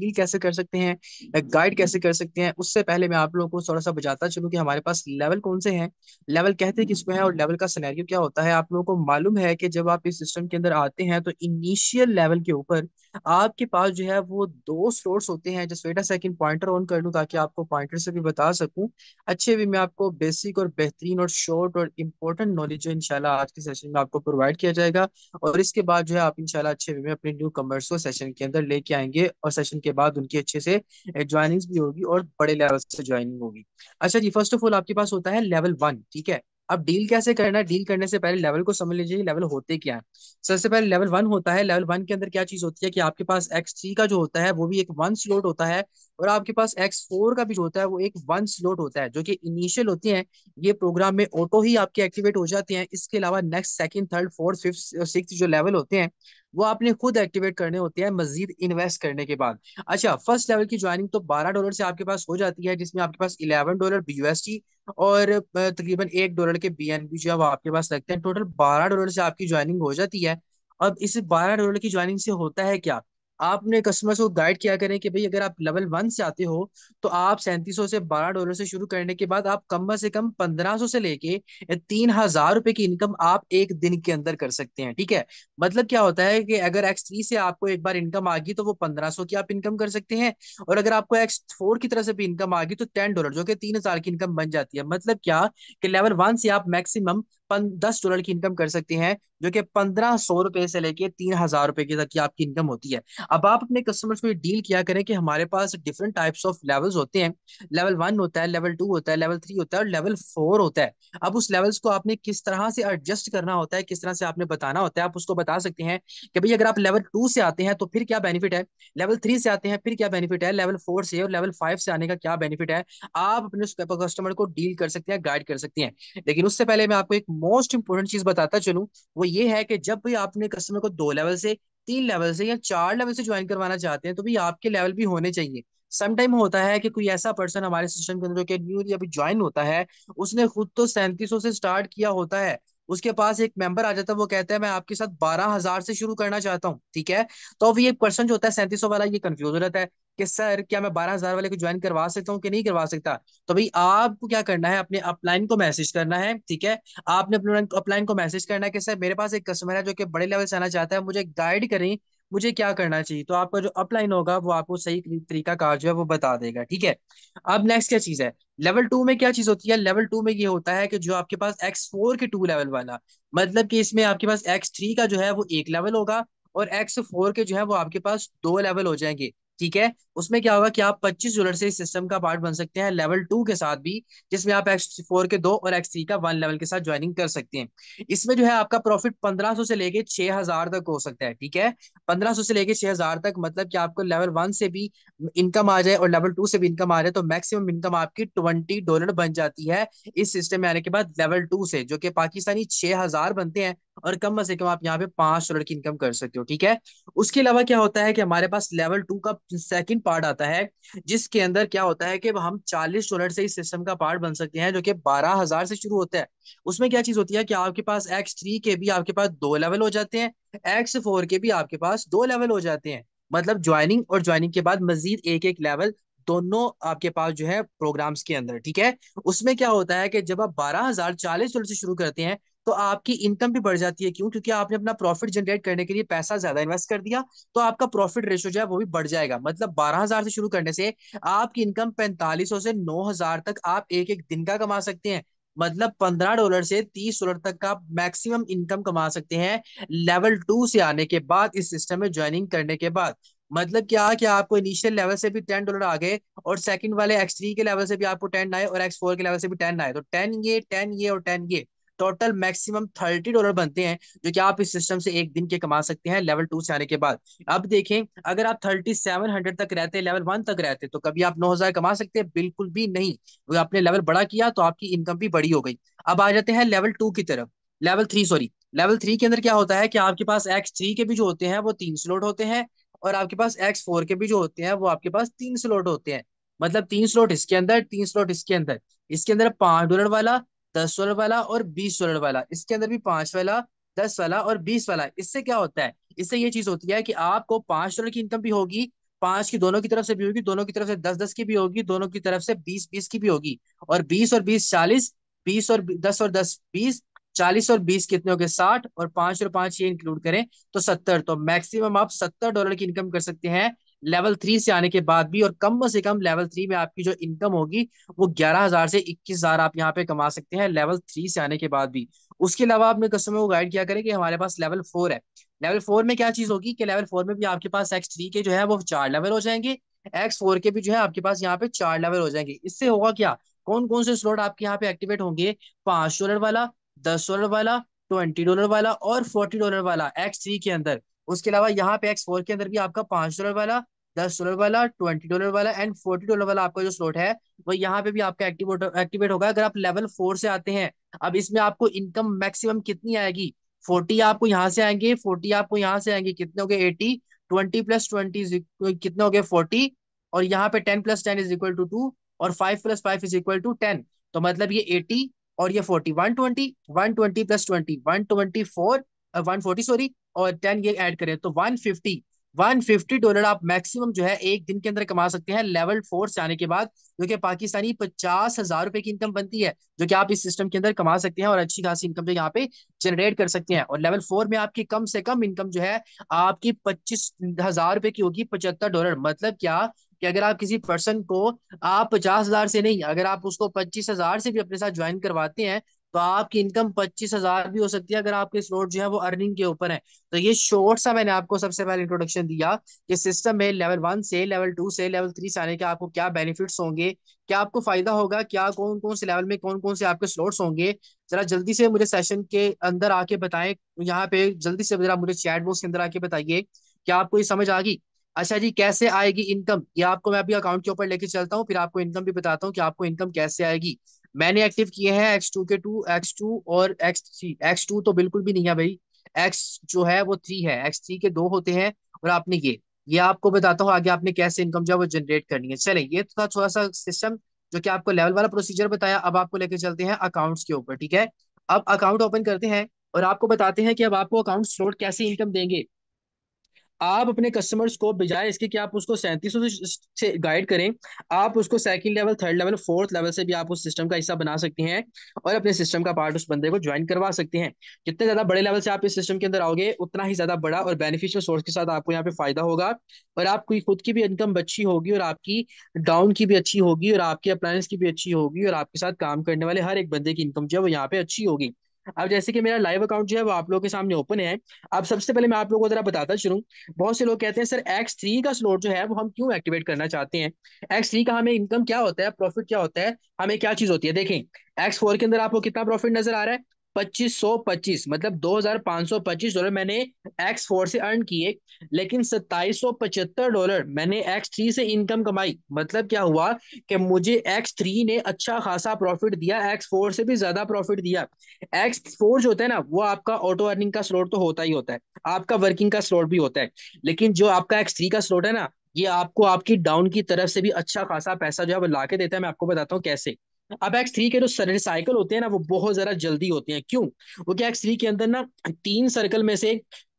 deal कैसे कर सकते हैं गाइड कैसे कर सकते हैं उससे पहले मैं आप लोगों को थोड़ा सा बजाता चलूँ कि हमारे पास लेवल कौन से हैं लेवल कहते किसको है और लेवल का सिनेरियो क्या होता है आप लोगों को मालूम है कि जब आप इस सिस्टम के अंदर आते हैं तो इनिशियल लेवल के ऊपर आपके पास जो है वो दो स्लोट्स होते हैं just wait second pointer on कर लूँ ताकि आपको पॉइंटर से भी बता सकूँ अच्छे भी मैं आपको बेसिक और बेहतरीन और शॉर्ट और इम्पोर्टेंट नॉलेज जो इनशाला आज के सेशन में आपको प्रोवाइड किया जाएगा और इसके बाद जो है आप इनशाला अच्छे वे में अपने न्यू कमर्स को सेशन के अंदर लेके आएंगे और सेशन के उसके बाद उनकी अच्छे से ज्वाइनिंग भी होगी और बड़े लेवल से ज्वाइनिंग होगी अच्छा जी फर्स्ट ऑफ ऑल आपके पास होता है लेवल वन ठीक है अब डील कैसे करना है डील करने से पहले लेवल को समझ लीजिए लेवल होते क्या है सबसे पहले लेवल वन होता है लेवल वन के अंदर क्या चीज होती है कि आपके पास एक्स थ्री का जो होता है वो भी एक वन स्लोट होता है और आपके पास एक्स फोर का भी जो होता है वो एक वन स्लोट होता है जो कि इनिशियल होती है ये प्रोग्राम में ऑटो ही आपके एक्टिवेट हो जाते हैं इसके अलावा next second third fourth fifth six जो लेवल होते हैं वो आपने खुद एक्टिवेट करने होते हैं मजीद इन्वेस्ट करने के बाद अच्छा फर्स्ट लेवल की ज्वाइनिंग तो बारह डॉलर से आपके पास हो जाती है जिसमें आपके पास इलेवन डॉलर यूएसटी और तकरीबन एक डॉलर के बी जो है वो आपके पास लगते हैं टोटल बारह डॉलर से आपकी ज्वाइनिंग हो जाती है अब इस बारह डॉलर की ज्वाइनिंग से होता है क्या आपने कस्टमर को गाइड किया करें कि भाई अगर आप लेवल वन से आते हो तो आप सैंतीस से बारह डॉलर से शुरू करने के बाद आप कम से कम पंद्रह सौ से लेके तीन हजार रुपए की इनकम आप एक दिन के अंदर कर सकते हैं ठीक है मतलब क्या होता है कि अगर एक्स थ्री से आपको एक बार इनकम आ गई तो वो पंद्रह की आप इनकम कर सकते हैं और अगर आपको एक्स फोर की तरह से भी इनकम आ गई तो टेन डॉलर जो कि तीन हजार की इनकम बन जाती है मतलब क्या कि लेवल वन से आप मैक्सिमम दस डॉलर की इनकम कर सकते हैं जो कि पंद्रह सौ रुपए से लेके तीन हजार रुपए की तक की आपकी इनकम होती है अब आप अपने कस्टमर्स को डील किया करें कि हमारे पास डिफरेंट टाइप्स ऑफ लेवल्स होते हैं लेवल वन होता है लेवल टू होता है लेवल थ्री होता है और लेवल फोर होता है अब उस लेवल्स को आपने किस तरह से एडजस्ट करना होता है किस तरह से आपने बताना होता है आप उसको बता सकते हैं कि भाई अगर आप लेवल टू से आते हैं तो फिर क्या बेनिफिट है लेवल थ्री से आते हैं फिर क्या बेनिफिट है लेवल फोर से और लेवल फाइव से आने का क्या बेनिफिट है आप अपने कस्टमर को डील कर सकते हैं गाइड कर सकते हैं लेकिन उससे पहले मैं आपको एक मोस्ट इंपोर्टेंट चीज बताता चलू वो ये है कि जब भी आपने कस्टमर को दो लेवल से तीन लेवल से या चार लेवल से ज्वाइन करवाना चाहते हैं तो भी आपके लेवल भी होने चाहिए समटाइम होता है कि कोई ऐसा पर्सन हमारे सिस्टम के अंदर जो कि न्यू अभी ज्वाइन होता है उसने खुद तो सैंतीसो से स्टार्ट किया होता है उसके पास एक मेंबर आ जाता है वो कहता है मैं आपके साथ बारह हजार से शुरू करना चाहता हूँ ठीक है तो अब ये पर्सन जो होता है सैंतीस वाला ये कंफ्यूज हो जाता है कि सर क्या मैं बारह हजार वाले को ज्वाइन करवा सकता हूँ कि नहीं करवा सकता तो भाई आपको क्या करना है अपने अपलाइन को मैसेज करना है ठीक है आपने अपने अपलाइन को मैसेज करना है कि सर मेरे पास एक कस्टमर है जो कि बड़े लेवल से आना चाहता है मुझे गाइड करें मुझे क्या करना चाहिए तो आपका जो अपलाइन होगा वो आपको सही तरीका कार जो है वो बता देगा ठीक है अब नेक्स्ट क्या चीज है लेवल टू में क्या चीज होती है लेवल टू में ये होता है कि जो आपके पास एक्स फोर के टू लेवल वाला मतलब कि इसमें आपके पास एक्स थ्री का जो है वो एक लेवल होगा और एक्स फोर के जो है वो आपके पास दो लेवल हो जाएंगे ठीक है उसमें क्या होगा कि आप 25 यूनिट से इस सिस्टम का पार्ट बन सकते हैं लेवल टू के साथ भी जिसमें आप एक्स फोर के दो और एक्स थ्री का वन लेवल के साथ ज्वाइनिंग कर सकते हैं इसमें जो है आपका प्रॉफिट 1500 से लेके 6000 तक हो सकता है ठीक है 1500 से लेके 6000 तक मतलब कि आपको लेवल वन से भी इनकम आ जाए और लेवल टू से भी इनकम आ जाए तो मैक्सिमम इनकम आपकी ट्वेंटी डॉलर बन जाती है इस सिस्टम में आने के बाद लेवल टू से जो कि पाकिस्तानी छह बनते हैं और कम से कम आप यहाँ पे पांच डॉलर की इनकम कर सकते हो ठीक है उसके अलावा क्या होता है कि हमारे पास लेवल टू का सेकंड पार्ट आता है जिसके अंदर क्या होता है कि हम 40 सोलर से इस सिस्टम का पार्ट बन सकते हैं जो कि 12000 से शुरू होता है उसमें क्या चीज होती है कि आपके पास एक्स थ्री के भी आपके पास दो लेवल हो जाते हैं एक्स फोर के भी आपके पास दो लेवल हो जाते हैं मतलब ज्वाइनिंग और ज्वाइनिंग के बाद मजीद एक एक लेवल दोनों आपके पास जो है प्रोग्राम्स के अंदर ठीक है उसमें क्या होता है कि जब आप बारह हजार चालीस से शुरू करते हैं तो आपकी इनकम भी बढ़ जाती है क्यों क्योंकि आपने अपना प्रॉफिट जनरेट करने के लिए पैसा ज्यादा इन्वेस्ट कर दिया तो आपका प्रॉफिट रेशो जो है वो भी बढ़ जाएगा मतलब बारह हजार से शुरू करने से आपकी इनकम पैंतालीस से नौ हजार तक आप एक एक दिन का कमा सकते हैं मतलब पंद्रह डॉलर से तीस डॉलर तक का मैक्सिमम इनकम कमा सकते हैं लेवल टू से आने के बाद इस सिस्टम में ज्वाइनिंग करने के बाद मतलब क्या कि आपको इनिशियल लेवल से भी टेन डॉलर आ गए और सेकंड वाले एक्स थ्री के लेवल से भी आपको टेन आए और एक्स फोर के लेवल से भी टेन आए तो टेन ये टेन ये और टेन ये टोटल मैक्सिमम थर्टी डॉलर बनते हैं जो कि आप इस सिस्टम से एक दिन के कमा सकते हैं लेवल टू से आने के बाद अब देखें अगर आप थर्टी सेवन हंड्रेड तक रहते लेवल वन तक रहते तो कभी आप नौ हजार कमा सकते हैं बिल्कुल भी नहीं तो आपने लेवल बड़ा किया तो आपकी इनकम भी बड़ी हो गई अब आ जाते हैं लेवल टू की तरफ level three sorry level three के अंदर क्या होता है कि आपके पास एक्स थ्री के भी जो होते हैं वो तीन स्लोट होते हैं और आपके पास एक्स फोर के भी जो होते हैं वो आपके पास तीन स्लोट होते हैं मतलब तीन स्लोट इसके अंदर तीन स्लोट इसके अंदर इसके अंदर पांच डॉलर वाला दस सोलर वाला और बीस सोलर वाला इसके अंदर भी पांच वाला दस वाला और बीस वाला इससे क्या होता है इससे ये चीज होती है कि आपको पांच सोलर की इनकम भी होगी पांच की दोनों की तरफ से भी होगी दोनों की तरफ से दस दस की भी होगी दोनों की तरफ से बीस बीस की भी होगी और बीस और बीस चालीस बीस और दस और दस बीस चालीस और बीस कितने हो गए साठ और पांच और पांच ये इंक्लूड करें तो सत्तर तो मैक्सिमम आप सत्तर डॉलर की इनकम कर सकते हैं लेवल थ्री से आने के बाद भी और कम से कम लेवल थ्री में आपकी जो इनकम होगी वो ग्यारह हजार से इक्कीस हजार आप यहाँ पे कमा सकते हैं लेवल थ्री से आने के बाद भी उसके अलावा आपने कस्टमर को गाइड किया करें कि हमारे पास लेवल फोर है लेवल फोर में क्या चीज होगी कि लेवल फोर में भी आपके पास एक्स थ्री के जो है वो चार लेवल हो जाएंगे एक्स फोर के भी जो है आपके पास यहाँ पे चार लेवल हो जाएंगे इससे होगा क्या कौन कौन से स्लॉट आपके यहाँ पे एक्टिवेट होंगे पांच डॉलर वाला दस डॉलर वाला ट्वेंटी डॉलर वाला और फोर्टी डॉलर वाला एक्स थ्री के अंदर उसके अलावा यहाँ पे एक्स फोर के अंदर भी आपका पांच डॉलर वाला दस डॉलर वाला ट्वेंटी डॉलर वाला एंड फोर्टी डॉलर वाला आपका जो स्लॉट है वो यहाँ पे भी आपका एक्टिवेट एक्टिवेट होगा अगर आप लेवल फोर से आते हैं अब इसमें आपको इनकम मैक्सिमम कितनी आएगी फोर्टी आपको यहाँ से आएंगे फोर्टी आपको यहाँ से आएंगे कितने हो गए एटी ट्वेंटी प्लस ट्वेंटी कितने हो गए फोर्टी और यहाँ पे ten plus ten is equal to two और five plus five is equal to ten तो मतलब ये एटी और ये forty one twenty one twenty plus twenty one twenty four one forty sorry और टेन ये ऐड करें तो one fifty one fifty dollar आप मैक्सिमम जो है एक दिन के अंदर कमा सकते हैं लेवल फोर से आने के बाद जो कि पाकिस्तानी पचास हजार रुपए की इनकम बनती है जो कि आप इस सिस्टम के अंदर कमा सकते हैं और अच्छी खासी इनकम जो यहाँ पे जनरेट कर सकते हैं और लेवल फोर में आपकी कम से कम इनकम जो है आपकी पच्चीस हजार रुपए की होगी पचहत्तर डॉलर मतलब क्या कि अगर आप किसी पर्सन को आप पचास हजार से नहीं अगर आप उसको पच्चीस हजार से भी अपने साथ ज्वाइन करवाते हैं तो आपकी इनकम पच्चीस हजार भी हो सकती है अगर आपके स्लॉट जो है वो अर्निंग के ऊपर है तो ये शॉर्ट सा मैंने आपको सबसे पहले इंट्रोडक्शन दिया कि सिस्टम में लेवल वन से लेवल टू से लेवल थ्री से आने के आपको क्या बेनिफिट्स होंगे क्या आपको फायदा होगा क्या कौन कौन से लेवल में कौन कौन से आपके स्लोट्स होंगे जरा जल्दी से मुझे सेशन के अंदर आके बताएं यहाँ पे जल्दी से जरा मुझे चैट बॉक्स के अंदर आके बताइए क्या आपको ये समझ आ गई अच्छा जी कैसे आएगी इनकम ये आपको मैं अभी अकाउंट के ऊपर लेके चलता हूँ फिर आपको इनकम भी बताता हूँ कि आपको इनकम कैसे आएगी मैंने एक्टिव किए हैं एक्स टू के टू एक्स टू और एक्स थ्री एक्स टू तो बिल्कुल भी नहीं है भाई एक्स जो है वो थ्री है एक्स थ्री के दो होते हैं और आपने ये ये आपको बताता हूँ आगे आपने कैसे इनकम जो है वो जनरेट करनी है चले ये था थोड़ा सा सिस्टम जो कि आपको लेवल वाला प्रोसीजर बताया अब आपको लेके चलते हैं अकाउंट्स के ऊपर ठीक है अब अकाउंट ओपन करते हैं और आपको बताते हैं कि अब आपको अकाउंट फ्लोट कैसे इनकम देंगे आप अपने कस्टमर्स को बजाय इसके कि आप उसको सैंतीस से गाइड करें आप उसको second level third level fourth level से भी आप उस सिस्टम का हिस्सा बना सकते हैं और अपने सिस्टम का पार्ट उस बंदे को ज्वाइन करवा सकते हैं जितने ज्यादा बड़े लेवल से आप इस सिस्टम के अंदर आओगे उतना ही ज्यादा बड़ा और बेनिफिशियल सोर्स के साथ आपको यहाँ पे फायदा होगा और आपकी खुद की भी इनकम अच्छी होगी और आपकी डाउन की भी अच्छी होगी और आपके अप्लायंस की भी अच्छी होगी और आपके साथ काम करने वाले हर एक बंदे की इनकम जो है वो यहाँ पे अच्छी होगी अब जैसे कि मेरा लाइव अकाउंट जो है वो आप लोगों के सामने ओपन है अब सबसे पहले मैं आप लोगों को जरा बताता शुरू बहुत से लोग कहते हैं सर एक्स थ्री का स्लोट जो है वो हम क्यों एक्टिवेट करना चाहते हैं एक्स थ्री का हमें इनकम क्या होता है प्रॉफिट क्या होता है हमें क्या चीज होती है देखें एक्स फोर के अंदर आपको कितना प्रॉफिट नजर आ रहा है पच्चीस सौ पच्चीस मतलब दो हजार पांच सौ पच्चीस डॉलर मैंने एक्स फोर से अर्न किए लेकिन सत्ताईस सौ पचहत्तर डॉलर मैंने एक्स थ्री से इनकम कमाई मतलब क्या हुआ कि मुझे एक्स थ्री ने अच्छा खासा प्रॉफिट दिया एक्स फोर से भी ज्यादा प्रॉफिट दिया एक्स फोर जो होता है ना वो आपका ऑटो अर्निंग का स्लोट तो होता ही होता है आपका वर्किंग का स्लोट भी होता है लेकिन जो आपका एक्स थ्री का स्लोट है ना ये आपको आपकी डाउन की तरफ से भी अच्छा खासा पैसा जो है वो ला के देता है मैं आपको बताता हूँ कैसे अब एक्स थ्री के जो सर्कल होते हैं ना वो बहुत ज्यादा जल्दी होते हैं क्यों वो क्या एक्स थ्री के अंदर ना तीन सर्कल में से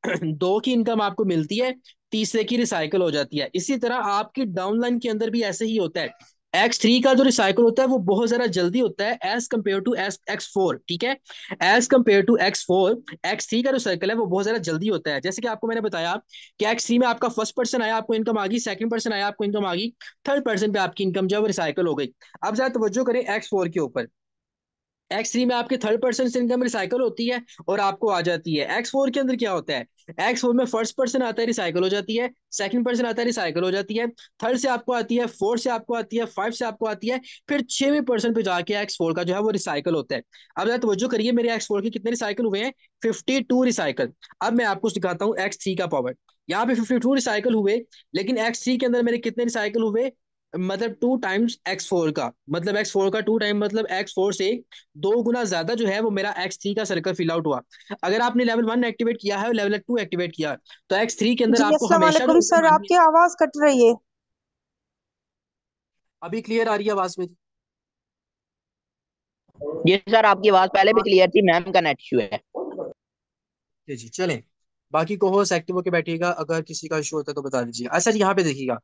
दो की इनकम आपको मिलती है तीसरे की रिसाइकल हो जाती है इसी तरह आपकी डाउनलाइन के अंदर भी ऐसे ही होता है एक्स थ्री का जो रिसाइकल होता है वो बहुत ज्यादा जल्दी होता है as compare to as X four ठीक है as compare to X four X three का जो है वो बहुत ज्यादा जल्दी होता है जैसे कि आपको मैंने बताया कि एक्स थ्री में आपका फर्स्ट पर्सन आया आपको इनकम आ गई सेकंड पर्सन आया आपको इनकम आ गई थर्ड पर्सन पे आपकी इनकम जो है वो रिसाइकल हो गई अब ज़रा तवज्जो करें एक्स फोर के ऊपर एक्स थ्री में आपके थर्ड पर्सन से इनकम रिसाइकल होती है और आपको आ जाती है एक्स फोर के अंदर क्या होता है एक्स फोर में फर्स्ट पर्सन आता है रिसाइकल हो जाती है सेकंड पर्सन आता है रिसाइकल हो जाती है थर्ड से आपको आती है फोर्थ से आपको आती है फाइव से आपको आती है फिर छवें पर्सन पे जाके एक्स फोर का जो है वो रिसाइकल होता है अब जरा तवज्जो करिए मेरे एक्स फोर के कितने रिसाइकल हुए हैं फिफ्टी टू रिसाइकल अब मैं आपको दिखाता हूँ एक्स थ्री का पावर यहाँ पे फिफ्टी टू रिसाइकल हुए लेकिन एक्स थ्री के अंदर मेरे कितने रिसाइकल हुए मतलब टू टाइम्स एक्स फोर का मतलब एक्स फोर का टू टाइम मतलब एक्स फोर से दो गुना ज्यादा जो है वो मेरा एक्स थ्री का सर्कल फिल आउट हुआ अगर आपने लेवल वन एक्टिवेट किया है लेवल टू एक्टिवेट किया तो एक्स थ्री के अंदर आपको हमेशा सर आपकी आवाज कट रही है अभी क्लियर आ रही है आवाज में जी सर आपकी आवाज पहले भी क्लियर थी मैम का नेट इश्यू है जी चलें बाकी को होस्ट एक्टिव होकर बैठिएगा अगर किसी का इशू होता है तो बता दीजिए अच्छा यहाँ पे देखिएगा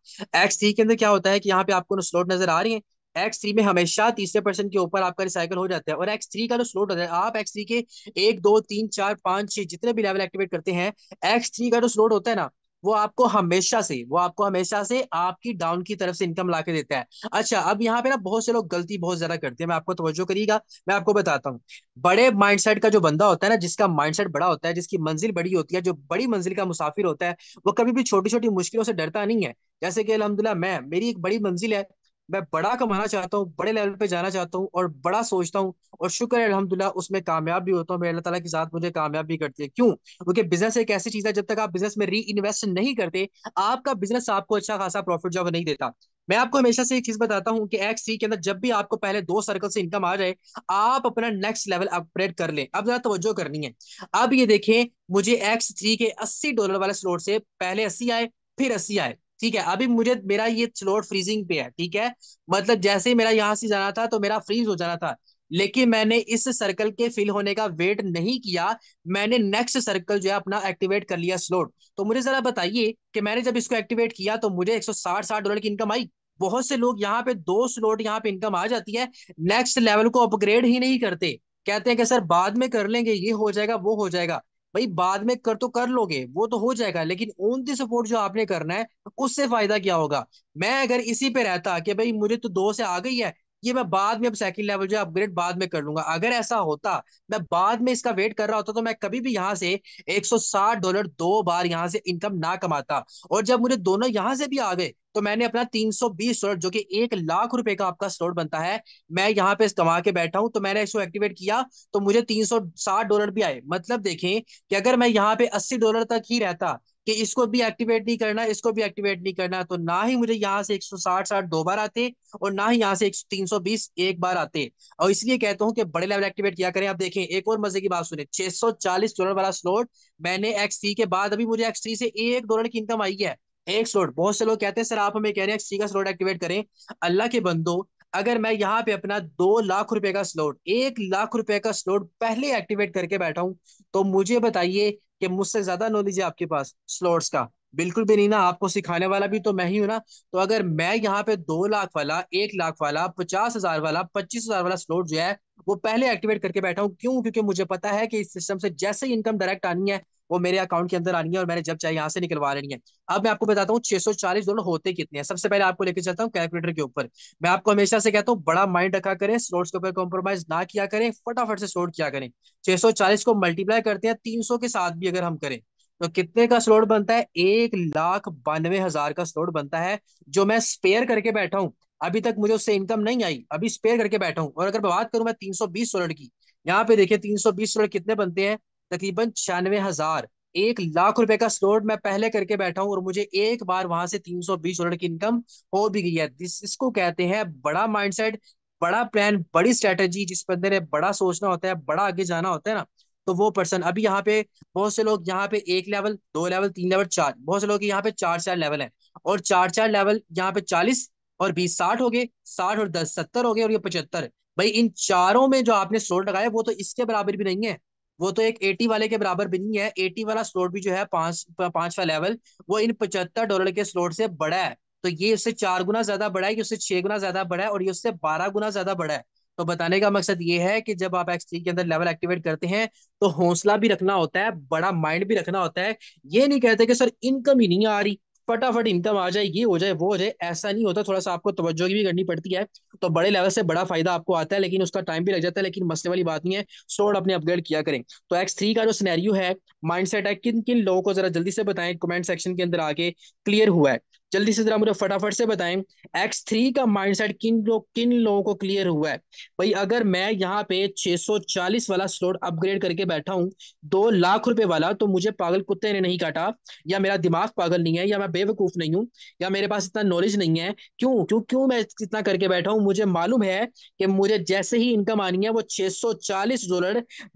एक्स थ्री के अंदर क्या होता है कि यहाँ पे आपको स्लोट नजर आ रही है एक्स थ्री में हमेशा तीसरे परसेंट के ऊपर आपका रिसाइकल हो जाता है और एक्स थ्री का जो स्लोट होता है आप एक्स थ्री के एक दो तीन चार पांच छह जितने भी लेवल एक्टिवेट करते हैं एक्स थ्री का जो स्लोट होता है ना वो आपको हमेशा से वो आपको हमेशा से आपकी डाउन की तरफ से इनकम ला के देता है अच्छा अब यहाँ पे ना बहुत से लोग गलती बहुत ज्यादा करते हैं मैं आपको तवज्जो करिएगा मैं आपको बताता हूँ बड़े माइंड का जो बंदा होता है ना जिसका माइंड बड़ा होता है जिसकी मंजिल बड़ी होती है जो बड़ी मंजिल का मुसाफिर होता है वो कभी भी छोटी छोटी मुश्किलों से डरता नहीं है जैसे कि अलहमदुल्ला मैं मेरी एक बड़ी मंजिल है मैं बड़ा कमाना चाहता हूँ बड़े लेवल पे जाना चाहता हूँ और बड़ा सोचता हूँ और शुक्र है अलहमदिल्ला उसमें कामयाब भी होता हूँ मेरे अल्लाह ताला के साथ मुझे कामयाब भी करती है क्यों क्योंकि बिजनेस एक ऐसी चीज है जब तक आप बिजनेस में री इन्वेस्ट नहीं करते आपका बिजनेस आपको अच्छा खासा प्रॉफिट जब नहीं देता मैं आपको हमेशा से एक चीज बताता हूँ कि एक्स सी के अंदर जब भी आपको पहले दो सर्कल से इनकम आ जाए आप अपना नेक्स्ट लेवल अपग्रेड कर लें अब जरा तवज्जो करनी है अब ये देखें मुझे एक्स थ्री के अस्सी डॉलर वाले स्लोट से पहले अस्सी आए फिर अस्सी आए ठीक है अभी मुझे मेरा ये स्लोट फ्रीजिंग पे है ठीक है मतलब जैसे ही मेरा यहाँ से जाना था तो मेरा फ्रीज हो जाना था लेकिन मैंने इस सर्कल के फिल होने का वेट नहीं किया मैंने नेक्स्ट सर्कल जो है अपना एक्टिवेट कर लिया स्लोट तो मुझे जरा बताइए कि मैंने जब इसको एक्टिवेट किया तो मुझे एक सौ डॉलर की इनकम आई बहुत से लोग यहाँ पे दो स्लोट यहाँ पे इनकम आ जाती है नेक्स्ट लेवल को अपग्रेड ही नहीं करते कहते हैं कि सर बाद में कर लेंगे ये हो जाएगा वो हो जाएगा भाई बाद में कर तो कर लोगे वो तो हो जाएगा लेकिन ओन दी सपोर्ट जो आपने करना है उससे फायदा क्या होगा मैं अगर इसी पे रहता कि भाई मुझे तो दो से आ गई है ये मैं बाद में अब सेकंड लेवल जो अपग्रेड बाद में कर लूंगा अगर ऐसा होता मैं बाद में इसका वेट कर रहा होता तो मैं कभी भी यहाँ से 160 डॉलर दो बार यहाँ से इनकम ना कमाता और जब मुझे दोनों यहाँ से भी आ गए तो मैंने अपना 320 स्लॉट जो कि एक लाख रुपए का आपका स्लॉट बनता है मैं यहाँ पे कमा के बैठा हूं तो मैंने इसको एक्टिवेट किया तो मुझे 360 डॉलर भी आए मतलब देखें कि अगर मैं यहाँ पे 80 डॉलर तक ही रहता कि इसको भी एक्टिवेट नहीं करना इसको भी एक्टिवेट नहीं करना तो ना ही मुझे यहाँ से 160 साठ दो बार आते और ना ही यहाँ से 320 एक बार आते और इसलिए कहता हूँ कि बड़े लेवल एक्टिवेट किया करें आप देखें एक और मजे की बात सुने 640 डॉलर वाला स्लॉट मैंने एक्स थ्री के बाद अभी मुझे एक्स थ्री से एक डॉलर की इनकम आई है एक स्लॉट बहुत से लोग कहते हैं सर आप हमें कह रहे हैं सी का स्लॉट एक्टिवेट करें अल्लाह के बंदो अगर मैं यहाँ पे अपना दो लाख रुपए का स्लॉट एक लाख रुपए का स्लॉट पहले एक्टिवेट करके बैठा हूं तो मुझे बताइए कि मुझसे ज्यादा नॉलेज है आपके पास स्लॉट्स का बिल्कुल भी नहीं ना आपको सिखाने वाला भी तो मैं ही हूँ ना तो अगर मैं यहाँ पे दो लाख वाला एक लाख वाला पचास हजार वाला पच्चीस हजार वाला स्लोट जो है वो पहले एक्टिवेट करके बैठा हूँ क्यों क्योंकि मुझे पता है कि इस सिस्टम से जैसे ही इनकम डायरेक्ट आनी है वो मेरे अकाउंट के अंदर आनी है और मैंने जब चाहे यहाँ से निकलवा लेनी है अब मैं आपको बताता हूँ छह सौ चालीस डॉलर होते कितने हैं सबसे पहले आपको लेकर चलता हूँ कैलकुलेटर के ऊपर मैं आपको हमेशा से कहता हूँ बड़ा माइंड रखा करें स्लोट्स के ऊपर कॉम्प्रोमाइज ना किया करें फटाफट से स्लोट किया करें छह सौ चालीस को मल्टीप्लाई करते हैं तीन सौ के साथ भी अगर हम करें तो कितने का स्लोट बनता है एक लाख बानवे हजार का स्लोट बनता है जो मैं स्पेयर करके बैठा हूं अभी तक मुझे उससे इनकम नहीं आई अभी स्पेयर करके बैठा हूं और अगर मैं बात करूं मैं तीन सौ बीस सोलर की यहाँ पे देखिए तीन सौ बीस सोलर कितने बनते हैं तकरीबन छियानवे हजार एक लाख रुपए का स्लोट मैं पहले करके बैठा हूं और मुझे एक बार वहां से तीन सौ बीस की इनकम हो भी गई है दिस इसको कहते हैं बड़ा माइंड बड़ा प्लान बड़ी स्ट्रेटेजी जिस बंदे ने बड़ा सोचना होता है बड़ा आगे जाना होता है ना तो वो पर्सन अभी यहाँ पे बहुत से लोग यहाँ पे एक लेवल दो लेवल तीन लेवल चार बहुत से लोग यहाँ पे चार चार लेवल है और चार चार लेवल यहाँ पे चालीस और बीस साठ हो गए साठ और दस सत्तर हो गए और ये पचहत्तर भाई इन चारों में जो आपने स्लोट लगाया वो तो इसके बराबर भी नहीं है वो तो एक एटी वाले के बराबर भी नहीं है एटी वाला स्लोट भी जो है पांच पांचवा लेवल वो इन पचहत्तर डॉलर के स्लोट से बड़ा है तो ये उससे चार गुना ज्यादा बड़ा है ये उससे छह गुना ज्यादा बड़ा है और ये उससे बारह गुना ज्यादा बड़ा है तो बताने का मकसद ये है कि जब आप एक्स थ्री के अंदर लेवल एक्टिवेट करते हैं तो हौसला भी रखना होता है बड़ा माइंड भी रखना होता है ये नहीं कहते कि सर इनकम ही नहीं आ रही फटाफट इनकम आ जाए ये हो जाए वो हो जाए ऐसा नहीं होता थोड़ा सा आपको तवज्जो भी करनी पड़ती है तो बड़े लेवल से बड़ा फायदा आपको आता है लेकिन उसका टाइम भी लग जाता है लेकिन मसले वाली बात नहीं है सोड अपने अपग्रेड किया करें तो एक्स थ्री का जो सिनेरियो है माइंडसेट है किन किन लोगों को जरा जल्दी से बताएं कमेंट सेक्शन के अंदर आके क्लियर हुआ है जल्दी से जरा मुझे फटाफट से बताएं एक्स थ्री का माइंडसेट किन लोग किन लोगों को क्लियर हुआ है भाई अगर मैं यहाँ पे 640 वाला स्लोट अपग्रेड करके बैठा हूँ दो लाख रुपए वाला तो मुझे पागल कुत्ते ने नहीं काटा या मेरा दिमाग पागल नहीं है या मैं बेवकूफ नहीं हूँ या मेरे पास इतना नॉलेज नहीं है क्यों क्यों क्यों मैं इतना करके बैठा हूँ मुझे मालूम है कि मुझे जैसे ही इनकम आनी है वो छह सौ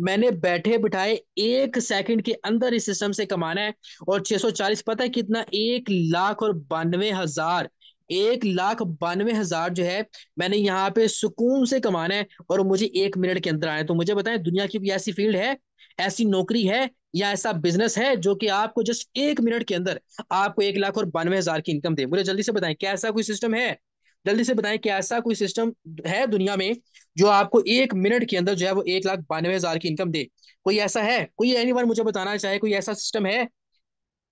मैंने बैठे बिठाए एक सेकेंड के अंदर इस सिस्टम से कमाना है और छह पता है कितना एक लाख और बानवे हजार एक लाख बानवे हजार जो है मैंने यहाँ पे सुकून से कमाना है और मुझे एक मिनट के अंदर आना है तो मुझे बताएं दुनिया की भी ऐसी फील्ड है ऐसी नौकरी है या ऐसा बिजनेस है जो कि आपको जस्ट एक मिनट के अंदर आपको एक लाख और बानवे हजार की इनकम दे मुझे जल्दी से बताएं क्या ऐसा कोई सिस्टम है जल्दी से बताएं क्या ऐसा कोई सिस्टम है दुनिया में जो आपको एक मिनट के अंदर जो है वो एक लाख बानवे हजार की इनकम दे कोई ऐसा है कोई एनी मुझे बताना चाहे कोई ऐसा सिस्टम है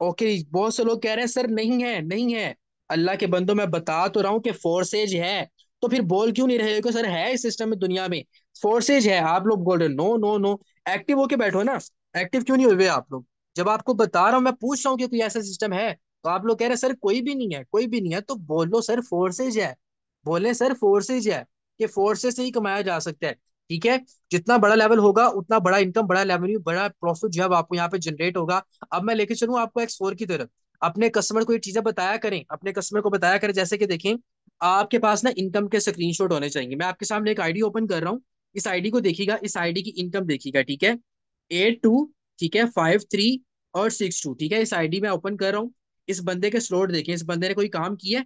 ओके बहुत से लोग कह रहे हैं सर नहीं है नहीं है अल्लाह के बंदो मैं बता तो रहा हूँ कि फोर्सेज है तो फिर बोल क्यों नहीं रहे हो सर है इस सिस्टम में दुनिया में फोर्सेज है आप लोग बोल रहे नो नो नो एक्टिव होके बैठो ना एक्टिव क्यों नहीं हुए आप लोग जब आपको बता रहा हूँ मैं पूछ रहा हूँ कि कोई ऐसा सिस्टम है तो आप लोग कह रहे हैं सर कोई भी नहीं है कोई भी नहीं है तो बोलो सर फोर्सेज है बोले सर फोर्सेज है कि फोर्सेज से ही कमाया जा सकता है ठीक है जितना बड़ा लेवल होगा उतना बड़ा इनकम बड़ा रेवेन्यू बड़ा प्रॉफिट जो है आपको यहाँ पे जनरेट होगा अब मैं लेके चलू आपको एक्स फोर की तरफ अपने कस्टमर को ये चीजें बताया करें अपने कस्टमर को बताया करें जैसे कि देखें आपके पास ना इनकम के स्क्रीनशॉट होने चाहिए मैं आपके सामने एक आईडी ओपन कर रहा हूँ इस आईडी को देखिएगा इस आईडी की इनकम देखिएगा ठीक है एट टू ठीक है फाइव थ्री और सिक्स टू ठीक है इस आईडी में ओपन कर रहा हूँ इस बंदे के स्लोट देखें इस बंदे ने कोई काम किया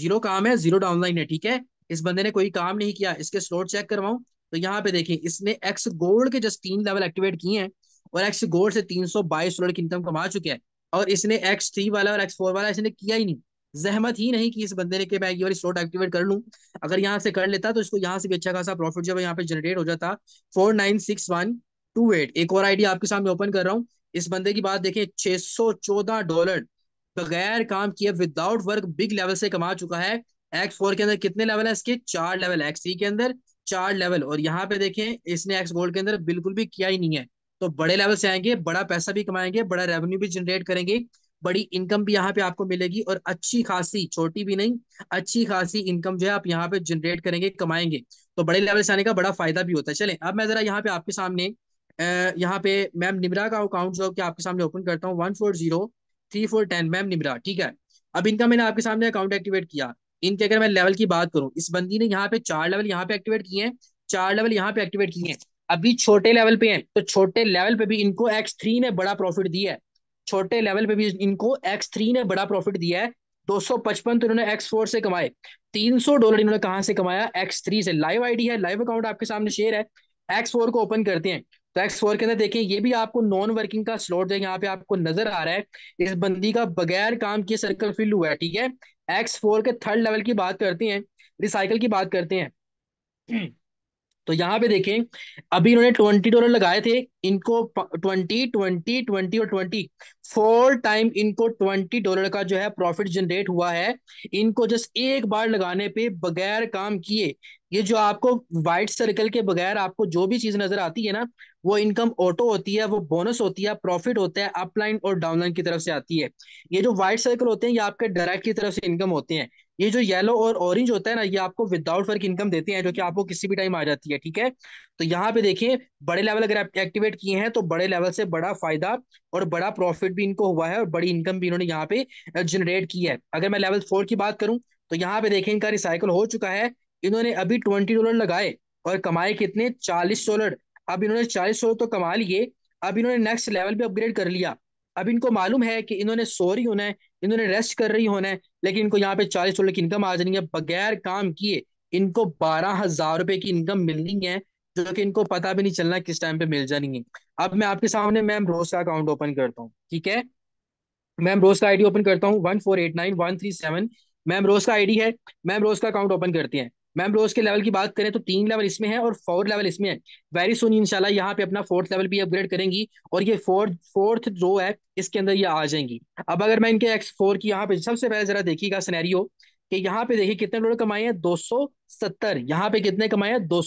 जीरो काम है जीरो डाउनलाइन है ठीक है इस बंदे ने कोई काम नहीं किया इसके स्लोट चेक करवाऊँ तो यहाँ पे देखें इसने एक्स गोल्ड के जस्ट तीन लेवल एक्टिवेट किए हैं और एक्स गोल्ड से तीन सौ बाईस की इनकम कमा चुके हैं और इसने एक्स थ्री वाला और एक्स फोर वाला इसने किया ही नहीं जहमत ही नहीं कि इस बंदे ने मैं ये वाली स्लॉट एक्टिवेट कर लूँ अगर यहाँ से कर लेता तो इसको यहाँ से भी अच्छा खासा प्रॉफिट जो है यहाँ पे जनरेट हो जाता four nine six one two eight एक और आईडी आपके सामने ओपन कर रहा हूँ इस बंदे की बात देखें छह सौ चौदह डॉलर बगैर काम किए विदाउट वर्क बिग लेवल से कमा चुका है एक्स फोर के अंदर कितने लेवल है इसके चार लेवल एक्स थ्री के अंदर चार लेवल और यहाँ पे देखें इसने एक्स गोल्ड के अंदर बिल्कुल भी किया ही नहीं है तो बड़े लेवल से आएंगे बड़ा पैसा भी कमाएंगे बड़ा रेवेन्यू भी जनरेट करेंगे बड़ी इनकम भी यहाँ पे आपको मिलेगी और अच्छी खासी छोटी भी नहीं अच्छी खासी इनकम जो है आप यहाँ पे जनरेट करेंगे कमाएंगे तो बड़े लेवल से आने का बड़ा फायदा भी होता है चले अब मैं जरा यहाँ पे आपके सामने यहाँ पे मैम निमरा का अकाउंट जो कि आपके सामने ओपन करता हूँ one four zero three four ten ma'am Nimra ठीक है अब इनका मैंने आपके सामने अकाउंट एक्टिवेट किया इनके अगर मैं लेवल की बात करूं इस बंदी ने यहाँ पे चार लेवल यहाँ पे एक्टिवेट किए हैं चार लेवल यहाँ पे एक्टिवेट किए हैं अभी छोटे लेवल पे हैं तो छोटे लेवल पे भी इनको एक्स थ्री ने बड़ा प्रॉफिट दिया है छोटे लेवल पे भी इनको एक्स थ्री ने बड़ा प्रॉफिट दिया है दो सौ पचपन तो इन्होंने एक्स फोर से कमाए तीन सौ डॉलर इन्होंने कहाँ से कमाया एक्स थ्री से लाइव आईडी है लाइव अकाउंट आपके सामने शेयर है एक्स फोर को ओपन करते हैं एक्स तो फोर के अंदर देखें ये भी आपको नॉन वर्किंग का स्लॉट जो यहाँ पे आपको नजर आ रहा है इस बंदी का बगैर काम किए सर्कल फिल हुआ है ठीक है एक्स फोर के थर्ड लेवल की बात करते हैं रिसाइकल की बात करते हैं तो यहाँ पे देखें अभी इन्होंने ट्वेंटी डॉलर लगाए थे इनको ट्वेंटी ट्वेंटी ट्वेंटी और ट्वेंटी फोर टाइम इनको ट्वेंटी डॉलर का जो है प्रॉफिट जनरेट हुआ है इनको जस्ट एक बार लगाने पे बगैर काम किए ये जो आपको वाइट सर्कल के बगैर आपको जो भी चीज नजर आती है ना वो इनकम ऑटो होती है वो बोनस होती है प्रॉफिट होता है अपलाइन और डाउनलाइन की तरफ से आती है ये जो व्हाइट सर्कल होते हैं ये आपके डायरेक्ट की तरफ से इनकम होते हैं ये जो येलो और ऑरेंज होता है ना ये आपको विदाउट वर्क इनकम देते हैं जो कि आपको किसी भी टाइम आ जाती है ठीक है तो यहाँ पे देखें बड़े लेवल अगर एक्टिवेट किए हैं तो बड़े लेवल से बड़ा फायदा और बड़ा प्रॉफिट भी इनको हुआ है और बड़ी इनकम भी इन्होंने यहाँ पे जनरेट की है अगर मैं लेवल फोर की बात करूं तो यहाँ पे देखें इनका रिसाइकल हो चुका है इन्होंने अभी ट्वेंटी डॉलर लगाए और कमाए कितने चालीस डॉलर अब इन्होंने चालीस डॉलर तो कमा लिए अब इन्होंने नेक्स्ट लेवल पे अपग्रेड कर लिया अब इनको मालूम है कि इन्होंने सो रही होना है इन्होंने रेस्ट कर रही होना है लेकिन इनको यहाँ पे चालीस डॉलर की इनकम आ जानी है बगैर काम किए इनको बारह हजार रुपए की इनकम मिलनी है जो तो कि इनको पता भी नहीं चलना किस टाइम पे मिल जानी है अब मैं आपके सामने मैम रोज का अकाउंट ओपन करता हूँ ठीक है मैम रोज का आईडी ओपन करता हूँ one four eight nine one three seven ma'am Rose का आईडी है मैम रोज का अकाउंट ओपन करती है मैम रोज के लेवल की बात करें तो तीन लेवल इसमें है और फोर्थ लेवल इसमें है वेरी सुन इंशाल्लाह यहाँ पे अपना फोर्थ लेवल भी अपग्रेड करेंगी और ये फोर्थ फोर्थ जो है इसके अंदर ये आ जाएंगी अब अगर मैं इनके एक्स फोर की यहाँ पे सबसे पहले जरा देखिएगा सिनेरियो कि यहाँ पे देखिए कितने टोटल कमाए हैं सत्तर यहाँ पे कितने कमाए हैं दो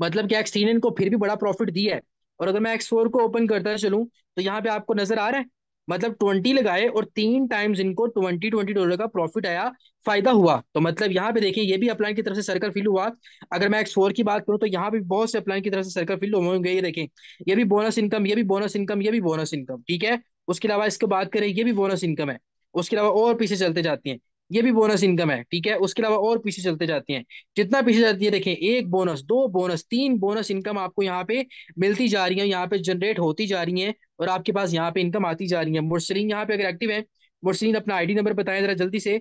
मतलब कि एक्स थ्री इनको फिर भी बड़ा प्रॉफिट दिया है और अगर मैं एक्स फोर को ओपन करता चलूँ तो यहाँ पे आपको नजर आ रहा है मतलब ट्वेंटी लगाए और तीन टाइम्स इनको ट्वेंटी ट्वेंटी डॉलर का प्रॉफिट आया फायदा हुआ तो मतलब यहाँ पे देखिए ये भी अपलाइन की तरफ से सर्कल फिल हुआ अगर मैं एक्स फोर की बात करूँ तो यहाँ पे बहुत से अपलाइन की तरफ से सर्कल फिल होंगे ये देखें ये भी बोनस इनकम ये भी बोनस इनकम ये भी बोनस इनकम ठीक है उसके अलावा इसको बात करें ये भी बोनस इनकम है उसके अलावा और पीछे चलते जाती हैं ये भी बोनस इनकम है ठीक है उसके अलावा और पीछे चलते जाती हैं जितना पीछे जाती है देखें एक बोनस दो बोनस तीन बोनस इनकम आपको यहाँ पे मिलती जा रही है यहाँ पे जनरेट होती जा रही है और आपके पास यहाँ पे इनकम आती जा रही है मुर्सरीन यहाँ पे अगर एक्टिव है मुर्सरीन अपना डी नंबर बताए जरा जल्दी से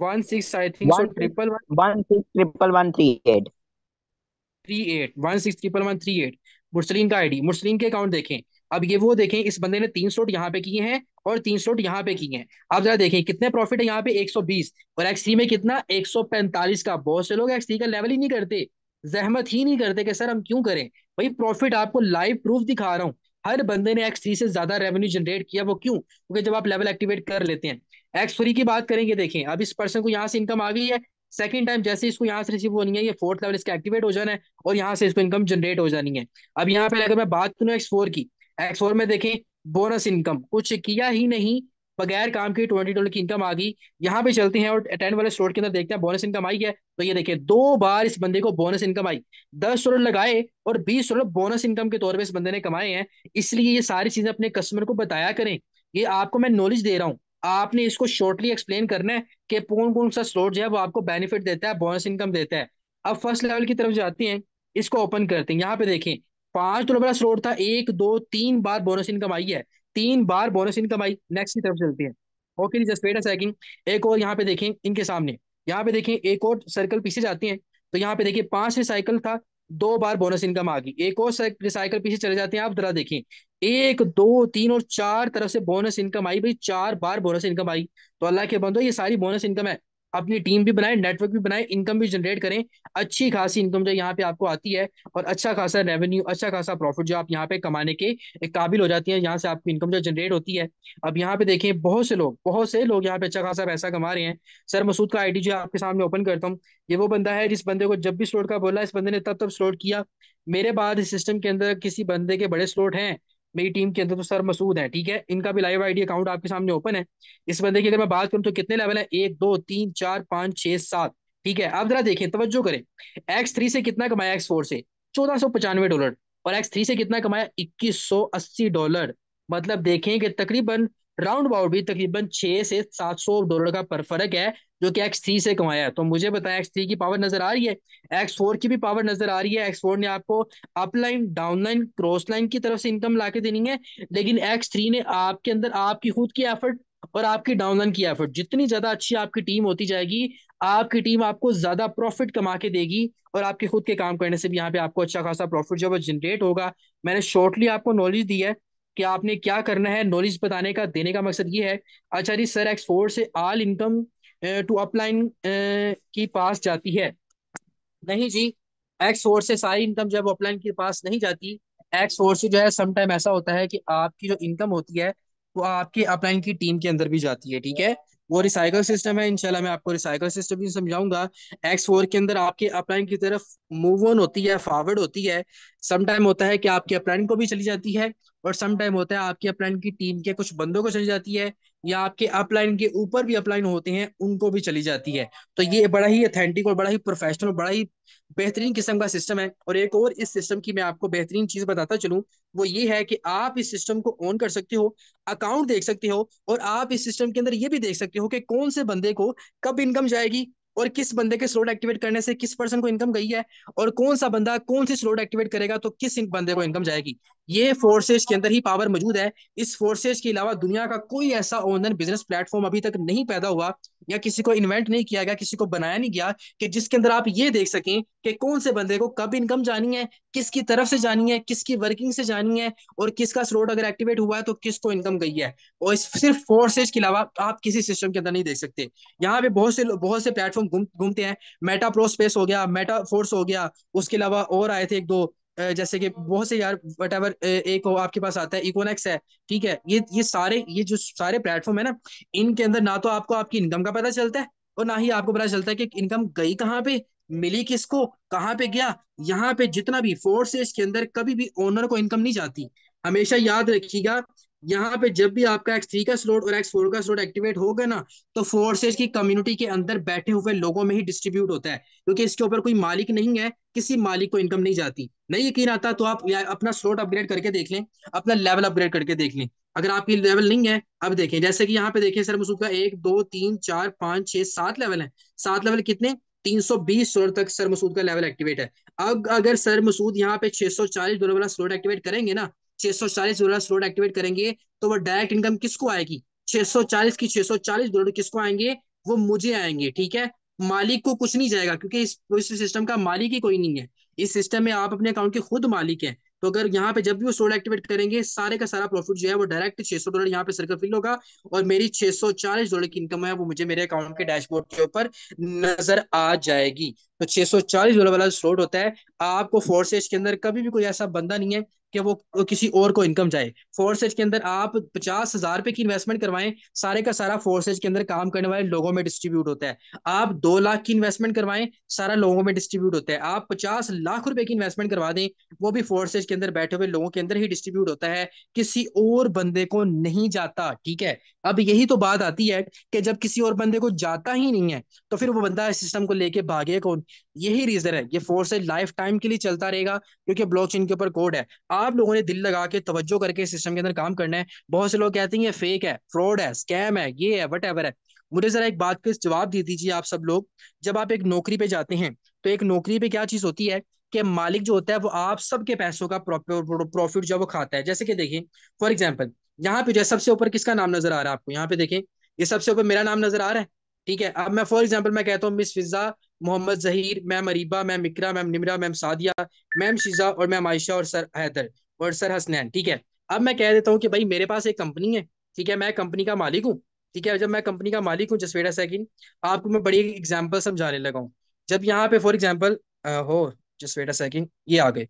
one six I think so triple one one six triple one three eight three eight one six triple one three eight Mursareen का आई डी मुर्सरीन के अकाउंट देखें अब ये वो देखें इस बंदे ने तीन सोट यहाँ पे किए हैं और तीन सोट यहाँ पे किए हैं अब जरा देखें कितने प्रॉफिट है यहाँ पे 120 और एक्स में कितना 145 का बहुत से लोग एक्स का लेवल ही नहीं करते जहमत ही नहीं करते कि सर हम क्यों करें भाई प्रॉफिट आपको लाइव प्रूफ दिखा रहा हूँ हर बंदे ने एक्स थ्री से ज्यादा रेवेन्यू जनरेट किया वो क्यों क्योंकि जब आप लेवल एक्टिवेट कर लेते हैं एक्स थ्री की बात करेंगे देखें अब इस पर्सन को यहाँ से इनकम आ गई है सेकंड टाइम जैसे इसको यहाँ से रिसीव होनी है ये फोर्थ लेवल इसका एक्टिवेट हो जाना है और यहाँ से इसको इनकम जनरेट हो जानी है अब यहाँ पे अगर मैं बात करूँ एक्स फोर की एक्स फोर में देखें बोनस इनकम कुछ किया ही नहीं बगैर काम की ट्वेंटी ट्वेंटी की इनकम आ गई यहाँ पे चलते हैं और अटेंड वाले स्टोर के अंदर देखते हैं बोनस इनकम आई है तो ये देखिए दो बार इस बंदे को बोनस इनकम आई दस डॉलर लगाए और बीस डॉलर बोनस इनकम के तौर पे इस बंदे ने कमाए हैं इसलिए ये सारी चीजें अपने कस्टमर को बताया करें ये आपको मैं नॉलेज दे रहा हूँ आपने इसको शॉर्टली एक्सप्लेन करना है कि कौन कौन सा स्लोट जो है वो आपको बेनिफिट देता है बोनस इनकम देता है अब फर्स्ट लेवल की तरफ जाते हैं इसको ओपन करते हैं यहाँ पे देखें पांच तो बड़ा स्लोट था एक दो तीन बार बोनस इनकम आई है तीन बार बोनस इनकम आई नेक्स्ट की तरफ चलती है okay just wait a second एक और यहाँ पे देखें इनके सामने यहाँ पे देखें एक और सर्कल पीछे जाती है तो यहाँ पे देखिए पांच रिसाइकल था दो बार बोनस इनकम आ गई एक और रिसाइकल पीछे चले जाते हैं आप जरा देखें एक दो तीन और चार तरफ से बोनस इनकम आई भाई चार बार बोनस इनकम आई तो अल्लाह के बंदो ये सारी बोनस इनकम है अपनी टीम भी बनाए नेटवर्क भी बनाए इनकम भी जनरेट करें अच्छी खासी इनकम जो यहाँ पे आपको आती है और अच्छा खासा रेवेन्यू अच्छा खासा प्रॉफिट जो आप यहाँ पे कमाने के काबिल हो जाती है यहाँ से आपकी इनकम जो जनरेट होती है अब यहाँ पे देखें बहुत से लोग बहुत से लोग यहाँ पे अच्छा खासा पैसा कमा रहे हैं सर मसूद का आई जो आपके सामने ओपन करता हूँ ये वो बंदा है जिस बंदे को जब भी स्लोट का बोला इस बंदे ने तब तब स्लोट किया मेरे बाद इस सिस्टम के अंदर किसी बंदे के बड़े स्लोट हैं मेरी टीम के अंदर तो सर मसूद है ठीक है इनका भी लाइव आईडी अकाउंट आपके सामने ओपन है इस बंदे की अगर मैं बात करूं तो कितने लेवल है एक दो तीन चार पांच छह सात ठीक है आप जरा देखें तवज्जो करें एक्स थ्री से कितना कमाया एक्स फोर से चौदह सौ पचानवे डॉलर और एक्स थ्री से कितना कमाया इक्कीस सौ अस्सी डॉलर मतलब देखें कि तकरीबन राउंड अबाउट भी तकरीबन छह से सात सौ डॉलर का पर फर्क है जो कि एक्स थ्री से कमाया है तो मुझे बताया एक्स थ्री की पावर नजर आ रही है एक्स फोर की भी पावर नजर आ रही है एक्स फोर ने आपको अपलाइन डाउनलाइन क्रॉस लाइन की तरफ से इनकम ला के देनी है लेकिन एक्स थ्री ने आपके अंदर आपकी खुद की एफर्ट और आपकी डाउनलाइन की एफर्ट जितनी ज्यादा अच्छी आपकी टीम होती जाएगी आपकी टीम आपको ज्यादा प्रॉफिट कमा के देगी और आपके खुद के काम करने से भी यहाँ पे आपको अच्छा खासा प्रॉफिट जो है जनरेट होगा मैंने शॉर्टली आपको नॉलेज दी है कि आपने क्या करना है नॉलेज बताने का देने का मकसद ये है अच्छा जी सर एक्स फोर से आल इनकम टू अपलाइन की पास जाती है नहीं जी एक्स सोर्स से सारी इनकम जब अपलाइन के पास नहीं जाती एक्स सोर्स से जो है समटाइम ऐसा होता है कि आपकी जो इनकम होती है वो आपके अपलाइन की टीम के अंदर भी जाती है ठीक है वो रिसाइकल सिस्टम है इनशाला मैं आपको रिसाइकल सिस्टम भी समझाऊंगा एक्स फोर के अंदर आपके अपलाइन की तरफ मूव ऑन होती है फॉरवर्ड होती है समटाइम होता है कि आपके अपलाइन को भी चली जाती है और समटाइम होता है आपके अपलाइन की टीम के कुछ बंदों को चली जाती है या आपके अपलाइन के ऊपर भी अपलाइन होते हैं उनको भी चली जाती है तो ये बड़ा ही अथेंटिक और बड़ा ही प्रोफेशनल बड़ा ही बेहतरीन किस्म का सिस्टम है और एक और इस सिस्टम की मैं आपको बेहतरीन चीज बताता चलूं वो ये है कि आप इस सिस्टम को ऑन कर सकते हो अकाउंट देख सकते हो और आप इस सिस्टम के अंदर ये भी देख सकते हो कि कौन से बंदे को कब इनकम जाएगी और किस बंदे के स्लोड एक्टिवेट करने से किस पर्सन को इनकम गई है और कौन सा बंदा कौन सी स्लोड एक्टिवेट करेगा तो किस बंदे को इनकम जाएगी ये फोर्सेज के अंदर ही पावर मौजूद है इस फोर्सेज के अलावा दुनिया का कोई ऐसा ऑनलाइन बिजनेस प्लेटफॉर्म अभी तक नहीं पैदा हुआ या किसी को इन्वेंट नहीं किया गया किसी को बनाया नहीं गया कि जिसके अंदर आप ये देख सकें कि कौन से बंदे को कब इनकम जानी है किसकी तरफ से जानी है किसकी वर्किंग से जानी है और किसका स्रोत अगर एक्टिवेट हुआ है तो किसको इनकम गई है और इस सिर्फ फोर्सेज के अलावा आप किसी सिस्टम के अंदर नहीं देख सकते यहाँ पे बहुत से बहुत से प्लेटफॉर्म घूमते हैं मेटा प्रो स्पेस हो गया मेटा फोर्स हो गया उसके अलावा और आए थे एक दो जैसे कि बहुत से यार वट एवर एक हो आपके पास आता है इकोनेक्स है ठीक है ये ये सारे ये जो सारे प्लेटफॉर्म है ना इनके अंदर ना तो आपको आपकी इनकम का पता चलता है और ना ही आपको पता चलता है कि इनकम गई कहाँ पे मिली किसको कहाँ पे गया यहाँ पे जितना भी फोर्सेस के अंदर कभी भी ओनर को इनकम नहीं जाती हमेशा याद रखिएगा यहाँ पे जब भी आपका एक्स थ्री का स्लोट और एक्स फोर का स्लोट एक्टिवेट होगा ना तो फोर्सेज की कम्युनिटी के अंदर बैठे हुए लोगों में ही डिस्ट्रीब्यूट होता है क्योंकि इसके ऊपर कोई मालिक नहीं है किसी मालिक को इनकम नहीं जाती नहीं यकीन आता तो आप अपना स्लोट अपग्रेड करके देख लें अपना लेवल अपग्रेड करके देख लें अगर आपकी लेवल नहीं है अब देखें जैसे कि यहाँ पे देखें सर मसूद का एक दो तीन चार पाँच छह सात लेवल है सात लेवल कितने 320 स्लोट तक सर मसूद का लेवल एक्टिवेट है अब अगर सर मसूद यहाँ पे 640 सौ वाला स्लोट एक्टिवेट करेंगे ना छह सौ चालीस डॉलर स्लॉट एक्टिवेट करेंगे तो वो डायरेक्ट इनकम किसको आएगी 640 की 640 डॉलर किसको आएंगे वो मुझे आएंगे ठीक है मालिक को कुछ नहीं जाएगा क्योंकि इस, इस सिस्टम का मालिक ही कोई नहीं है इस सिस्टम में आप अपने अकाउंट के खुद मालिक है तो अगर यहाँ पे जब भी वो सोड एक्टिवेट करेंगे सारे का सारा प्रॉफिट जो है वो डायरेक्ट 600 डॉलर यहाँ पे सर्कल फिल होगा और मेरी 640 डॉलर की इनकम है वो मुझे मेरे अकाउंट के डैशबोर्ड के ऊपर नजर आ जाएगी तो 640 डॉलर वाला स्लोट होता है आपको फोर्सेज के अंदर कभी भी कोई ऐसा बंदा नहीं है कि वो किसी और को इनकम जाए फोर्सेज के अंदर आप पचास हजार रुपए की इन्वेस्टमेंट करवाएं सारे का सारा फोर्सेज के अंदर काम करने वाले लोगों में डिस्ट्रीब्यूट होता है आप दो लाख की इन्वेस्टमेंट करवाएं सारा लोगों में डिस्ट्रीब्यूट होता है आप पचास लाख रुपए की इन्वेस्टमेंट करवा दें वो भी फोर्सेज के अंदर बैठे हुए लोगों के अंदर ही डिस्ट्रीब्यूट होता है किसी और बंदे को नहीं जाता ठीक है अब यही तो बात आती है कि जब किसी और बंदे को जाता ही नहीं है तो फिर वो बंदा इस सिस्टम को लेके भागे कौन यही रीजन है ये फोर्सेज लाइफ टाइम के लिए चलता रहेगा क्योंकि ब्लॉक के ऊपर कोड है आप लोगों ने दिल लगा के तवज्जो करके सिस्टम के अंदर काम करना है बहुत से लोग कहते हैं ये फेक है फ्रॉड है स्कैम है ये है वट है मुझे जरा एक बात का जवाब दे दीजिए आप सब लोग जब आप एक नौकरी पे जाते हैं तो एक नौकरी पे क्या चीज होती है कि मालिक जो होता है वो आप सबके पैसों का प्रॉफिट जो वो खाता है जैसे कि देखिए फॉर एग्जाम्पल यहाँ पे जो है सबसे ऊपर किसका नाम नजर आ रहा है आपको यहाँ पे देखें ये सबसे ऊपर मेरा नाम नजर आ रहा है ठीक है अब मैं फॉर एग्जाम्पल मैं कहता हूँ miss Fiza Mohammad Zaheer ma'am Areeba ma'am Iqra ma'am Nimra ma'am Sadia ma'am Sheeza और मैम आयशा और सर हैदर और सर हसनैन ठीक है अब मैं कह देता हूँ कि भाई मेरे पास एक कंपनी है ठीक है मैं कंपनी का मालिक हूँ ठीक है जब मैं कंपनी का मालिक हूँ जसवेडा सैकिन आपको मैं बड़ी एग्जाम्पल समझाने लगा हूँ जब यहाँ पे फॉर एग्जाम्पल हो जसवेडा सैकिन ये आ गए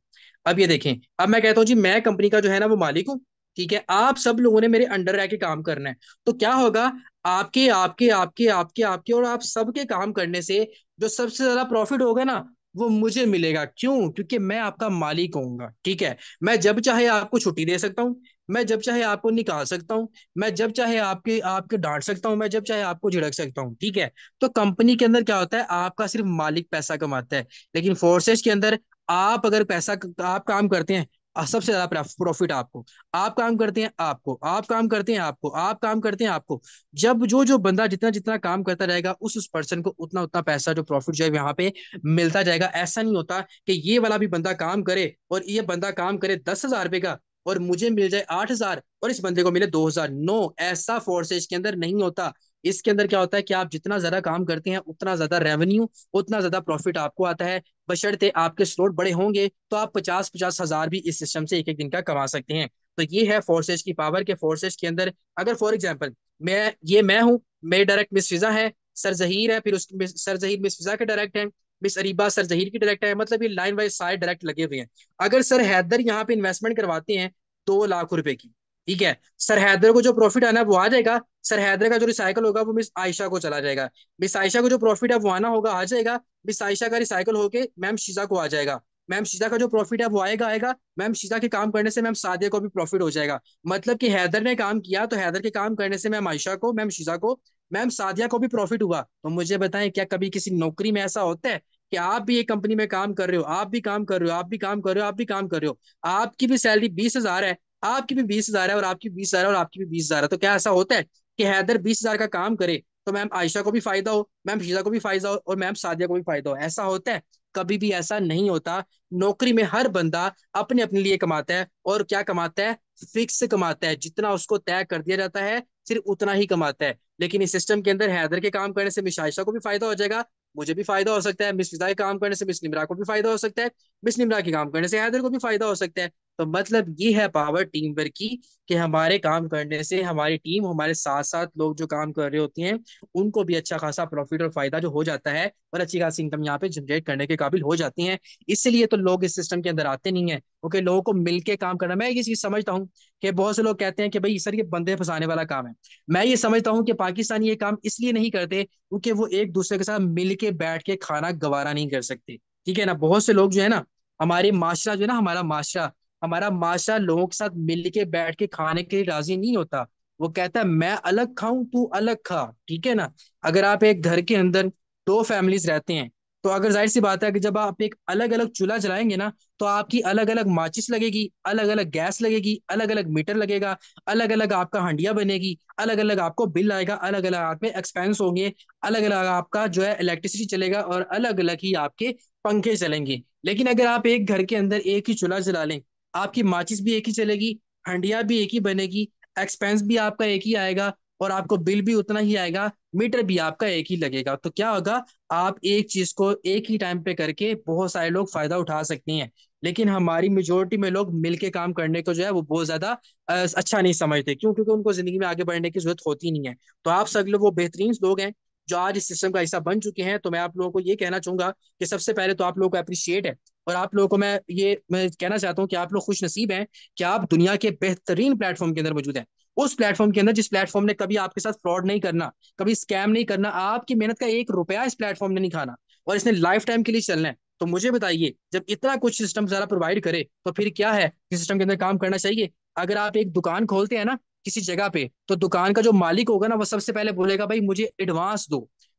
अब ये देखें अब मैं कहता हूँ जी मैं कंपनी का जो है ना वो मालिक हूँ ठीक है आप सब लोगों ने मेरे अंडर रह के काम करना है तो क्या होगा आपके आपके आपके आपके आपके और आप सबके काम करने से जो सबसे ज्यादा प्रॉफिट होगा ना वो मुझे मिलेगा क्यों क्योंकि मैं आपका मालिक होऊंगा ठीक है मैं जब चाहे आपको छुट्टी दे सकता हूँ मैं जब चाहे आपको निकाल सकता हूँ मैं जब चाहे आपके आपके डांट सकता हूँ मैं जब चाहे आपको झिड़क सकता हूँ ठीक है तो कंपनी के अंदर क्या होता है आपका सिर्फ मालिक पैसा कमाता है लेकिन फोर्सेस के अंदर आप अगर पैसा आप काम करते हैं सबसे ज्यादा प्रॉफिट आपको आप काम करते हैं आपको आप काम करते हैं आपको आप काम करते हैं आपको जब जो जो बंदा जितना जितना काम करता रहेगा उस उस पर्सन को उतना उतना पैसा जो प्रॉफिट जो है यहाँ पे मिलता जाएगा ऐसा नहीं होता कि ये वाला भी बंदा काम करे और ये बंदा काम करे दस हजार रुपये का और मुझे मिल जाए आठ हजार और इस बंदे को मिले दो हजार नो ऐसा फोर्सेज के अंदर नहीं होता इसके अंदर क्या होता है कि आप जितना ज्यादा काम करते हैं उतना ज्यादा रेवेन्यू उतना ज्यादा प्रॉफिट आपको आता है बशर्ते आपके स्लोट बड़े होंगे तो आप पचास पचास हजार भी इस सिस्टम से एक एक दिन का कमा सकते हैं तो ये है फोर्सेज की पावर के फोर्सेज के अंदर अगर फॉर एग्जाम्पल मैं ये मैं हूँ मेरे डायरेक्ट मिस फिजा है सर जहीर है फिर उस सर जहीर मिस फिजा के डायरेक्ट है मिस अरीबा सर जहीर की डायरेक्ट है मतलब ये लाइन वाइज सारे डायरेक्ट लगे हुए हैं अगर सर हैदर यहाँ पे इन्वेस्टमेंट करवाते हैं दो लाख रुपए की ठीक है सर हैदर को जो प्रॉफिट आना है वो आ जाएगा सर हैदर का जो रिसाइकल होगा वो मिस आयशा को चला जाएगा मिस आयशा को जो प्रॉफिट है वो आना होगा आ जाएगा मिस आयशा का रिसाइकल होके मैम शीजा को आ जाएगा मैम शीजा का जो प्रॉफिट है वो आएगा आएगा मैम शीजा के काम करने से मैम सादिया को भी प्रॉफिट हो जाएगा मतलब कि हैदर ने काम किया तो हैदर के काम करने से मैम आयशा को मैम शीजा को मैम सादिया को भी प्रॉफिट हुआ तो मुझे बताएं क्या कभी किसी नौकरी में ऐसा होता है कि आप भी एक कंपनी में काम कर रहे हो आप भी काम कर रहे हो आप भी काम कर रहे हो आप भी काम कर रहे हो आपकी भी सैलरी बीस हजार है आपकी भी बीस हजार है और आपकी बीस हजार है और आपकी भी बीस हजार है तो क्या ऐसा होता है कि हैदर बीस हजार का काम करे तो मैम आयशा को भी फायदा हो मैम शीजा को भी फायदा हो और मैम सादिया को भी फायदा हो ऐसा होता है कभी भी ऐसा नहीं होता नौकरी में हर बंदा अपने अपने लिए कमाता है और क्या कमाता है फिक्स कमाता है जितना उसको तय कर दिया जाता है सिर्फ उतना ही कमाता है लेकिन इस सिस्टम के अंदर हैदर के काम करने से मिस आयशा को भी फायदा हो जाएगा मुझे भी फायदा हो सकता है मिस फिजा के काम करने से मिस निमरा को भी फायदा हो सकता है मिस निमरा के काम करने से हैदर को भी फायदा हो सकता है तो मतलब ये है पावर टीम वर्क की कि हमारे काम करने से हमारी टीम हमारे साथ साथ लोग जो काम कर रहे होते हैं उनको भी अच्छा खासा प्रॉफिट और फायदा जो हो जाता है और अच्छी खासी इनकम यहाँ पे जनरेट करने के काबिल हो जाती है इसलिए तो लोग इस सिस्टम के अंदर आते नहीं है ओके लोगों को के काम करना मैं ये चीज समझता हूँ कि बहुत से लोग कहते हैं कि भाई सर ये बंदे फंसाने वाला काम है मैं ये समझता हूँ कि पाकिस्तान ये काम इसलिए नहीं करते क्योंकि वो एक दूसरे के साथ मिल के बैठ के खाना गवारा नहीं कर सकते ठीक है ना बहुत से लोग जो है ना हमारे माशरा जो है ना हमारा माशरा हमारा माशा लोगों के साथ मिल के बैठ के खाने के लिए राजी नहीं होता वो कहता है मैं अलग खाऊं तू अलग खा ठीक है ना अगर आप एक घर के अंदर दो फैमिलीज रहते हैं तो अगर जाहिर सी बात है कि जब आप एक अलग अलग चूल्हा जलाएंगे ना तो आपकी अलग अलग माचिस लगेगी अलग अलग गैस लगेगी अलग अलग मीटर लगेगा अलग अलग आपका हंडिया बनेगी अलग अलग आपको बिल आएगा अलग अलग आपके एक्सपेंस होंगे अलग अलग आपका जो है इलेक्ट्रिसिटी चलेगा और अलग अलग ही आपके पंखे चलेंगे लेकिन अगर आप एक घर के अंदर एक ही चूल्हा जला लें आपकी माचिस भी एक ही चलेगी हंडिया भी एक ही बनेगी एक्सपेंस भी आपका एक ही आएगा और आपको बिल भी उतना ही आएगा मीटर भी आपका एक ही लगेगा तो क्या होगा आप एक चीज को एक ही टाइम पे करके बहुत सारे लोग फायदा उठा सकते हैं लेकिन हमारी मेजोरिटी में लोग मिलके काम करने को जो है वो बहुत ज्यादा अच्छा नहीं समझते क्यों क्योंकि उनको जिंदगी में आगे बढ़ने की जरूरत होती नहीं है तो आप सब लोग वो बेहतरीन लोग हैं जो आज इस सिस्टम का हिस्सा बन चुके हैं तो मैं आप लोगों को ये कहना चाहूंगा कि सबसे पहले तो आप लोगों को अप्रिशिएट है और आप लोगों को मैं ये मैं कहना चाहता हूँ कि आप लोग खुश नसीब हैं कि आप दुनिया के बेहतरीन प्लेटफॉर्म के अंदर मौजूद हैं उस प्लेटफॉर्म के अंदर जिस प्लेटफॉर्म ने कभी आपके साथ फ्रॉड नहीं करना कभी स्कैम नहीं करना आपकी मेहनत का एक रुपया इस प्लेटफॉर्म ने नहीं खाना और इसने लाइफ टाइम के लिए चलना है तो मुझे बताइए जब इतना कुछ सिस्टम सारा प्रोवाइड करे तो फिर क्या है कि सिस्टम के अंदर काम करना चाहिए अगर आप एक दुकान खोलते हैं ना किसी जगह पे तो दुकान का जो मालिक होगा ना वो सबसे पहले बोलेगा भाई मुझे एडवांस दो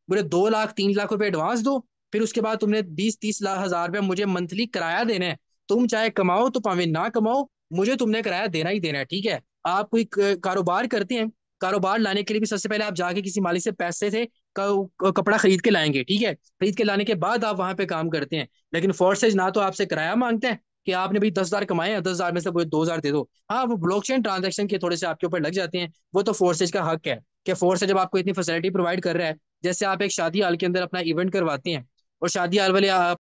बोले दो लाख तीन लाख रुपए एडवांस दो फिर उसके बाद तुमने बीस तीस लाख हजार रुपया मुझे मंथली किराया देना है तुम चाहे कमाओ तो पावे ना कमाओ मुझे तुमने किराया देना ही देना है ठीक है आप कोई कारोबार करते हैं कारोबार लाने के लिए भी सबसे पहले आप जाके किसी मालिक से पैसे से कपड़ा खरीद के लाएंगे ठीक है खरीद के लाने के बाद आप वहां पे काम करते हैं लेकिन फोर्सेज ना तो आपसे किराया मांगते हैं कि आपने भाई दस हजार कमाए हैं दस हजार में से मुझे दो हजार दे दो हाँ वो ब्लॉक चेन ट्रांजेक्शन के थोड़े से आपके ऊपर लग जाते हैं वो तो फोर्सेज का हक है कि फोर्स जब आपको इतनी फैसिलिटी प्रोवाइड कर रहा है जैसे आप एक शादी हाल के अंदर अपना इवेंट करवाते हैं और शादी हाल वाले आप